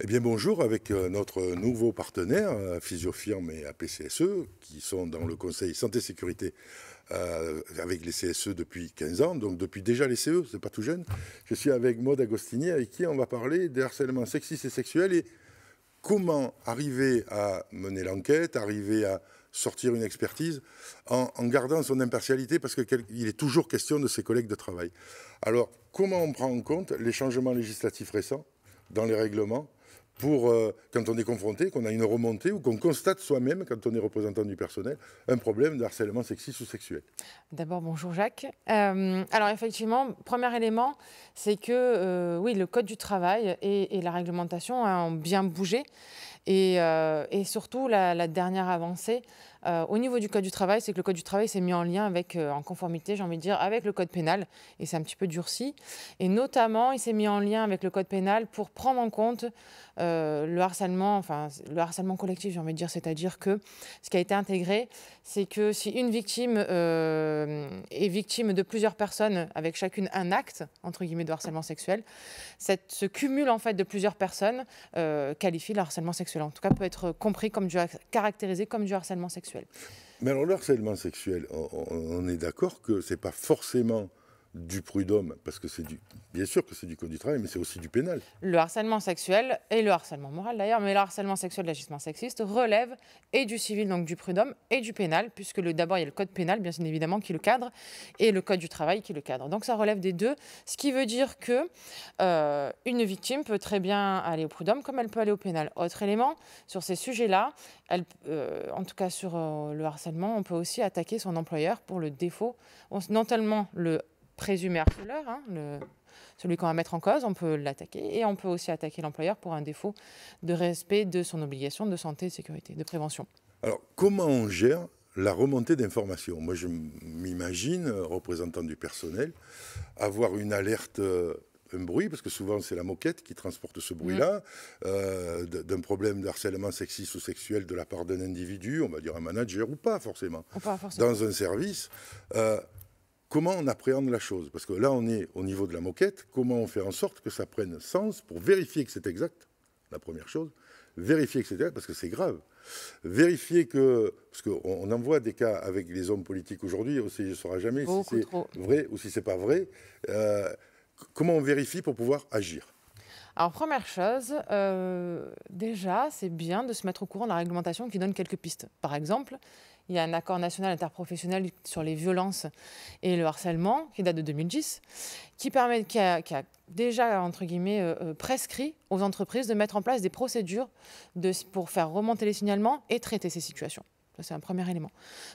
Eh bien bonjour avec euh, notre nouveau partenaire, euh, Physiofirme et APCSE, qui sont dans le Conseil Santé-Sécurité euh, avec les CSE depuis 15 ans, donc depuis déjà les CE, c'est pas tout jeune. Je suis avec Maud Agostini avec qui on va parler des harcèlements sexistes et sexuels et comment arriver à mener l'enquête, arriver à sortir une expertise en, en gardant son impartialité parce qu'il est toujours question de ses collègues de travail. Alors comment on prend en compte les changements législatifs récents dans les règlements pour, euh, quand on est confronté, qu'on a une remontée ou qu'on constate soi-même, quand on est représentant du personnel, un problème de harcèlement sexiste ou sexuel. D'abord, bonjour Jacques. Euh, alors effectivement, premier élément, c'est que euh, oui, le code du travail et, la réglementation hein, ont bien bougé. Et, surtout, la, la dernière avancée, euh, au niveau du Code du travail, c'est que le Code du travail s'est mis en lien avec, euh, en conformité, j'ai envie de dire, avec le Code pénal, et c'est un petit peu durci. Et notamment, il s'est mis en lien avec le Code pénal pour prendre en compte euh, le harcèlement, enfin, le harcèlement collectif, j'ai envie de dire, c'est-à-dire que ce qui a été intégré, c'est que si une victime est victime de plusieurs personnes, avec chacune un acte, entre guillemets, de harcèlement sexuel, cette, ce cumul, en fait, de plusieurs personnes qualifie le harcèlement sexuel. En tout cas, peut être compris comme du, caractérisé comme du harcèlement sexuel. Mais alors, le harcèlement sexuel, on, on est d'accord que ce n'est pas forcément du prud'homme, parce que c'est du. Bien sûr que c'est du code du travail, mais c'est aussi du pénal. Le harcèlement sexuel, et le harcèlement moral d'ailleurs, mais le harcèlement sexuel, l'agissement sexiste, relève et du civil, donc du prud'homme, et du pénal, puisque d'abord il y a le code pénal, bien évidemment, qui le cadre, et le code du travail qui le cadre. Donc ça relève des deux, ce qui veut dire que euh, une victime peut très bien aller au prud'homme comme elle peut aller au pénal. Autre élément, sur ces sujets-là, euh, en tout cas sur euh, le harcèlement, on peut aussi attaquer son employeur pour le défaut, non seulement le présumé harceleur, hein, celui qu'on va mettre en cause, on peut l'attaquer et on peut aussi attaquer l'employeur pour un défaut de respect de son obligation de santé de sécurité, de prévention. Alors, comment on gère la remontée d'informations Moi, je m'imagine, représentant du personnel, avoir une alerte euh, un bruit, parce que souvent c'est la moquette qui transporte ce bruit-là, mm. euh, d'un problème de harcèlement sexiste ou sexuel de la part d'un individu, on va dire un manager ou pas forcément, dans un service. Euh, comment on appréhende la chose. Parce que là, on est au niveau de la moquette, comment on fait en sorte que ça prenne sens pour vérifier que c'est exact, la première chose, vérifier que c'est exact, parce que c'est grave. Vérifier que, parce qu'on en voit des cas avec les hommes politiques aujourd'hui, on ne saurai jamais si c'est vrai ou si c'est pas vrai. Euh, comment on vérifie pour pouvoir agir alors, première chose, euh, déjà, c'est bien de se mettre au courant de la réglementation qui donne quelques pistes. Par exemple, il y a un accord national interprofessionnel sur les violences et le harcèlement qui date de 2010, qui, permet, qui, a, déjà, entre guillemets, euh, euh, prescrit aux entreprises de mettre en place des procédures pour faire remonter les signalements et traiter ces situations c'est un premier élément.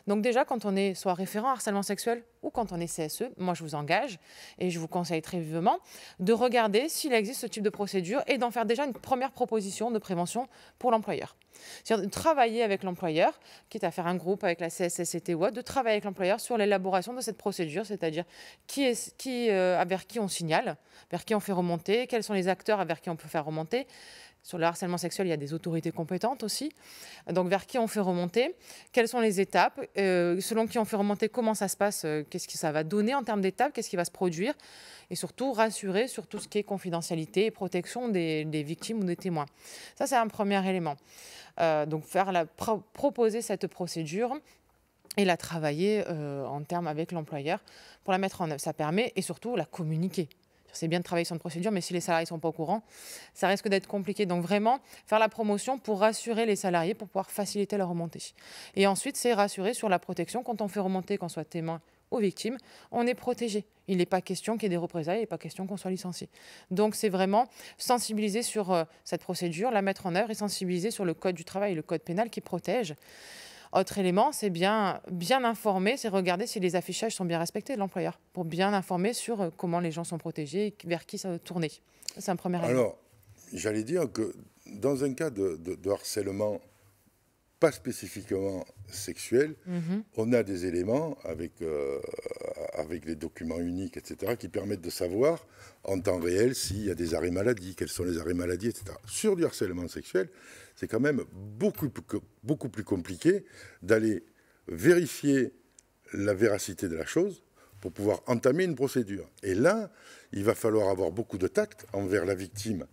Donc déjà, quand on est soit référent à harcèlement sexuel ou quand on est CSE, moi je vous engage et je vous conseille très vivement de regarder s'il existe ce type de procédure et d'en faire déjà une première proposition de prévention pour l'employeur. C'est-à-dire de travailler avec l'employeur, quitte à faire un groupe avec la CSSCT ou autre, de travailler avec l'employeur sur l'élaboration de cette procédure, c'est-à-dire qui est, euh, vers qui on signale, vers qui on fait remonter, quels sont les acteurs vers qui on peut faire remonter, sur le harcèlement sexuel, il y a des autorités compétentes aussi. Donc, vers qui on fait remonter Quelles sont les étapes euh, Selon qui on fait remonter, comment ça se passe euh, Qu'est-ce que ça va donner en termes d'étapes Qu'est-ce qui va se produire Et surtout, rassurer sur tout ce qui est confidentialité et protection des, victimes ou des témoins. Ça, c'est un premier élément. Euh, donc, faire la, proposer cette procédure et la travailler en termes avec l'employeur pour la mettre en œuvre. Ça permet, et surtout, la communiquer. C'est bien de travailler sur une procédure, mais si les salariés ne sont pas au courant, ça risque d'être compliqué. Donc vraiment, faire la promotion pour rassurer les salariés, pour pouvoir faciliter leur remontée. Et ensuite, c'est rassurer sur la protection. Quand on fait remonter, qu'on soit témoin aux victimes, on est protégé. Il n'est pas question qu'il y ait des représailles, il n'est pas question qu'on soit licencié. Donc c'est vraiment sensibiliser sur euh, cette procédure, la mettre en œuvre et sensibiliser sur le code du travail, le code pénal qui protège autre élément, c'est bien, bien informer, c'est regarder si les affichages sont bien respectés de l'employeur, pour bien informer sur euh, comment les gens sont protégés et vers qui ça doit tourner. C'est un premier élément. Alors, j'allais dire que dans un cas de, harcèlement, pas spécifiquement sexuel, mm-hmm. on a des éléments avec, euh, avec les documents uniques, etc., qui permettent de savoir en temps réel s'il y a des arrêts maladie, quels sont les arrêts maladies, etc. Sur du harcèlement sexuel, c'est quand même beaucoup, beaucoup plus compliqué d'aller vérifier la véracité de la chose pour pouvoir entamer une procédure. Et là, il va falloir avoir beaucoup de tact envers la victime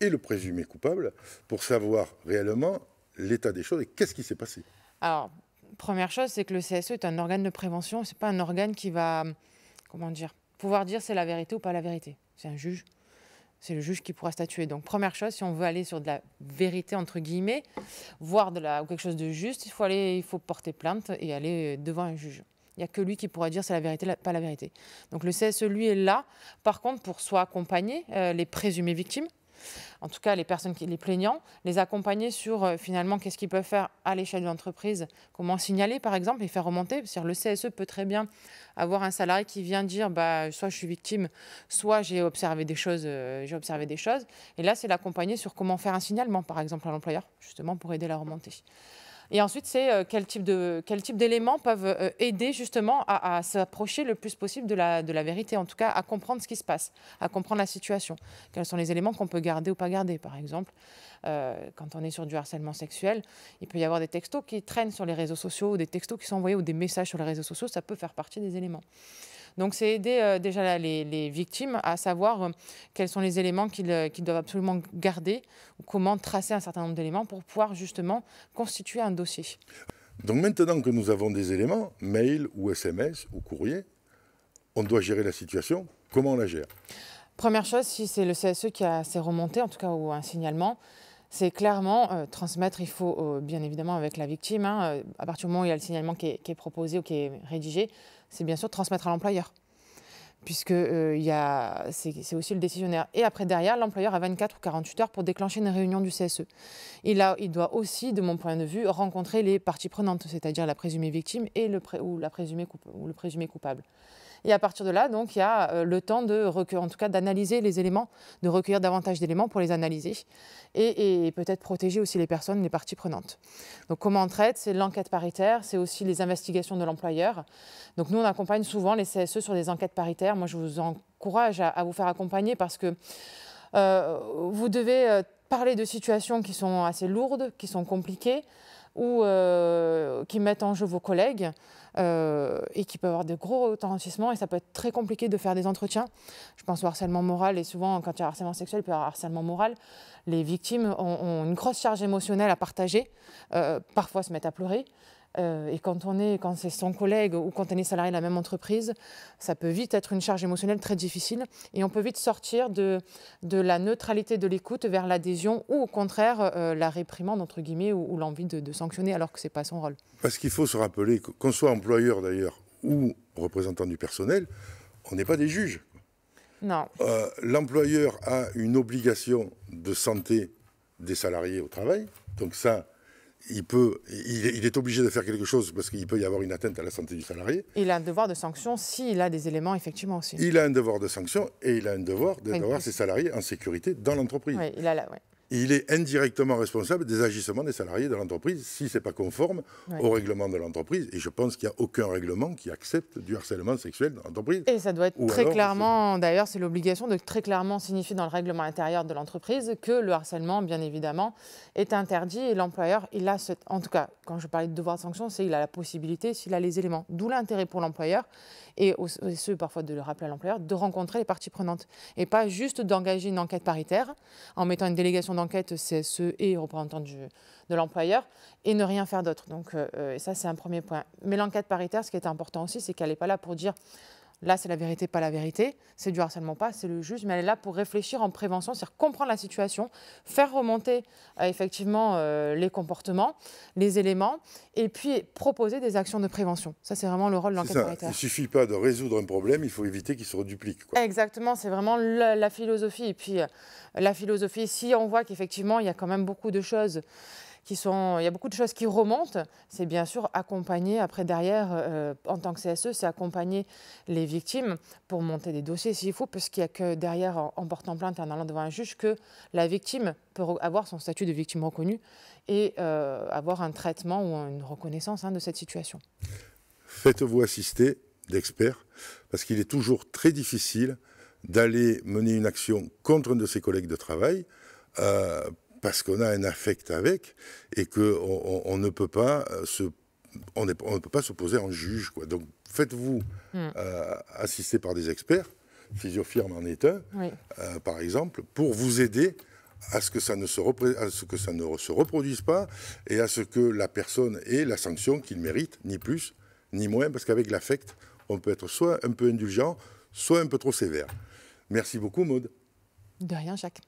et le présumé coupable pour savoir réellement l'état des choses et qu'est-ce qui s'est passé. Alors, Première chose, c'est que le CSE est un organe de prévention. C'est pas un organe qui va, comment dire, pouvoir dire c'est la vérité ou pas la vérité. C'est un juge. C'est le juge qui pourra statuer. Donc première chose, si on veut aller sur de la vérité entre guillemets, voire de la ou quelque chose de juste, il faut aller, il faut porter plainte et aller devant un juge. Il n'y a que lui qui pourra dire c'est la vérité, ou pas la vérité. Donc le CSE, lui, est là, par contre, pour soit accompagner euh, les présumées victimes, en tout cas les personnes, qui, les plaignants, les accompagner sur euh, finalement qu'est-ce qu'ils peuvent faire à l'échelle de l'entreprise, comment signaler par exemple et faire remonter. le CSE peut très bien avoir un salarié qui vient dire bah, soit je suis victime, soit j'ai observé des choses, euh, j'ai observé des choses. Et là, c'est l'accompagner sur comment faire un signalement par exemple à l'employeur, justement pour aider la remontée. Et ensuite, c'est euh, quel type quel d'éléments peuvent euh, aider justement à, s'approcher le plus possible de la, de la vérité, en tout cas à comprendre ce qui se passe, à comprendre la situation. Quels sont les éléments qu'on peut garder ou pas garder, par exemple. Euh, quand on est sur du harcèlement sexuel, il peut y avoir des textos qui traînent sur les réseaux sociaux, ou des textos qui sont envoyés ou des messages sur les réseaux sociaux, ça peut faire partie des éléments. Donc c'est aider euh, déjà les, victimes à savoir euh, quels sont les éléments euh, qu'ils doivent absolument garder ou comment tracer un certain nombre d'éléments pour pouvoir justement constituer un dossier. Donc maintenant que nous avons des éléments, mail ou SMS ou courrier, on doit gérer la situation. Comment on la gère Première chose, si c'est le CSE qui a ses remontées, en tout cas, ou un signalement, c'est clairement euh, transmettre, il faut euh, bien évidemment avec la victime, hein, euh, à partir du moment où il y a le signalement qui est, proposé ou qui est rédigé, c'est bien sûr transmettre à l'employeur. Puisque c'est aussi le décisionnaire. Et après, derrière, l'employeur a 24 ou 48 heures pour déclencher une réunion du CSE. Il, il doit aussi, de mon point de vue, rencontrer les parties prenantes, c'est-à-dire la présumée victime et le ou, la présumée ou le présumé coupable. Et à partir de là, donc, il y a euh, le temps de en tout cas d'analyser les éléments, de recueillir davantage d'éléments pour les analyser et, peut-être protéger aussi les personnes, les parties prenantes. Donc, comment on traite C'est l'enquête paritaire, c'est aussi les investigations de l'employeur. Donc, nous, on accompagne souvent les CSE sur des enquêtes paritaires. Moi, je vous encourage à, vous faire accompagner parce que euh, vous devez euh, parler de situations qui sont assez lourdes, qui sont compliquées ou qui mettent en jeu vos collègues. Euh, et qui peut avoir de gros retentissements et ça peut être très compliqué de faire des entretiens. Je pense au harcèlement moral et souvent quand il y a harcèlement sexuel, il peut y avoir harcèlement moral. Les victimes ont, une grosse charge émotionnelle à partager, euh, parfois se mettent à pleurer. Euh, et quand on est, quand c'est son collègue ou quand on est salarié de la même entreprise, ça peut vite être une charge émotionnelle très difficile. Et on peut vite sortir de, de la neutralité de l'écoute vers l'adhésion ou au contraire euh, la réprimande, entre guillemets, ou, l'envie de, sanctionner alors que ce n'est pas son rôle. Parce qu'il faut se rappeler qu'on soit employeur d'ailleurs ou représentant du personnel, on n'est pas des juges. Non. Euh, l'employeur a une obligation de santé des salariés au travail. Donc ça, il, peut, il, est obligé de faire quelque chose parce qu'il peut y avoir une atteinte à la santé du salarié. Il a un devoir de sanction s'il a des éléments, effectivement, aussi. Il a un devoir de sanction et il a un devoir d'avoir ses salariés en sécurité dans l'entreprise. Oui, il a là, il est indirectement responsable des agissements des salariés de l'entreprise si ce n'est pas conforme au règlement de l'entreprise. Et je pense qu'il n'y a aucun règlement qui accepte du harcèlement sexuel dans l'entreprise. Et ça doit être très clairement, d'ailleurs, c'est l'obligation de très clairement signifier dans le règlement intérieur de l'entreprise que le harcèlement, bien évidemment, est interdit et l'employeur, il a, en tout cas, quand je parlais de devoir de sanction, c'est il a la possibilité, s'il a les éléments, d'où l'intérêt pour l'employeur et ceux parfois de le rappeler à l'employeur, de rencontrer les parties prenantes et pas juste d'engager une enquête paritaire en mettant une délégation enquête CSE et représentant de l'employeur et ne rien faire d'autre. Donc, euh, euh, ça, c'est un premier point. Mais l'enquête paritaire, ce qui est important aussi, c'est qu'elle n'est pas là pour dire Là, c'est la vérité, pas la vérité. C'est du harcèlement, pas, c'est le juge. Mais elle est là pour réfléchir en prévention, c'est-à-dire comprendre la situation, faire remonter euh, effectivement euh, les comportements, les éléments, et puis proposer des actions de prévention. Ça, c'est vraiment le rôle de l'enquête Il ne suffit pas de résoudre un problème, il faut éviter qu'il se reduplique. Exactement, c'est vraiment la, philosophie. Et puis, euh, la philosophie, si on voit qu'effectivement, il y a quand même beaucoup de choses sont, il y a beaucoup de choses qui remontent. C'est bien sûr accompagner, après derrière, euh, en tant que CSE, c'est accompagner les victimes pour monter des dossiers s'il faut, parce qu'il n'y a que derrière, en, portant plainte et en allant devant un juge, que la victime peut avoir son statut de victime reconnue et euh, avoir un traitement ou une reconnaissance hein, de cette situation. Faites-vous assister d'experts, parce qu'il est toujours très difficile d'aller mener une action contre un de ses collègues de travail. Euh, parce qu'on a un affect avec et qu'on on, ne peut pas euh, se on, ne peut pas se poser en juge. Quoi. Donc faites-vous hmm. euh, assister par des experts, Physiofirme en est un, euh, par exemple, pour vous aider à ce, que ça ne se à ce que ça ne se reproduise pas et à ce que la personne ait la sanction qu'il mérite, ni plus, ni moins, parce qu'avec l'affect, on peut être soit un peu indulgent, soit un peu trop sévère. Merci beaucoup, Maude. De rien, Jacques.